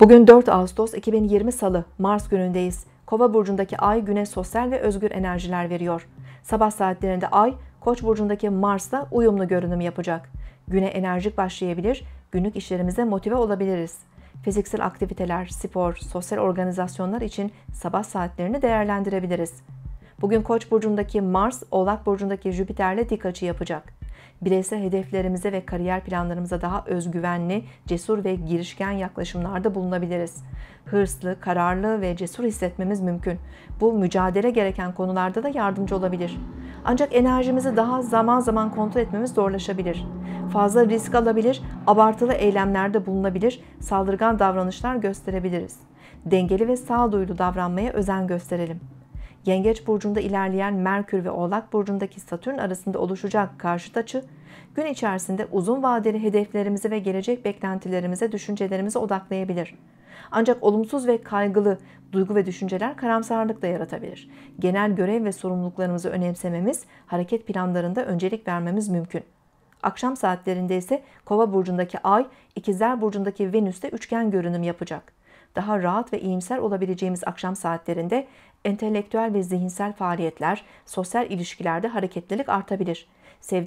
Bugün 4 Ağustos 2020 Salı, Mars günündeyiz. Kova burcundaki ay güne sosyal ve özgür enerjiler veriyor. Sabah saatlerinde ay Koç burcundaki Mars'la uyumlu görünüm yapacak. Güne enerjik başlayabilir, günlük işlerimize motive olabiliriz. Fiziksel aktiviteler, spor, sosyal organizasyonlar için sabah saatlerini değerlendirebiliriz. Bugün Koç burcundaki Mars, Oğlak burcundaki Jüpiter'le dik açı yapacak bireysel hedeflerimize ve kariyer planlarımıza daha özgüvenli, cesur ve girişken yaklaşımlarda bulunabiliriz. Hırslı, kararlı ve cesur hissetmemiz mümkün. Bu mücadele gereken konularda da yardımcı olabilir. Ancak enerjimizi daha zaman zaman kontrol etmemiz zorlaşabilir. Fazla risk alabilir, abartılı eylemlerde bulunabilir, saldırgan davranışlar gösterebiliriz. Dengeli ve sağduyulu davranmaya özen gösterelim. Yengeç burcunda ilerleyen Merkür ve Oğlak burcundaki Satürn arasında oluşacak karşıt açı, gün içerisinde uzun vadeli hedeflerimizi ve gelecek beklentilerimize, düşüncelerimize odaklayabilir. Ancak olumsuz ve kaygılı duygu ve düşünceler karamsarlık da yaratabilir. Genel görev ve sorumluluklarımızı önemsememiz, hareket planlarında öncelik vermemiz mümkün. Akşam saatlerinde ise Kova burcundaki Ay, İkizler burcundaki Venüs'te üçgen görünüm yapacak daha rahat ve iyimser olabileceğimiz akşam saatlerinde entelektüel ve zihinsel faaliyetler, sosyal ilişkilerde hareketlilik artabilir. Sevdikleri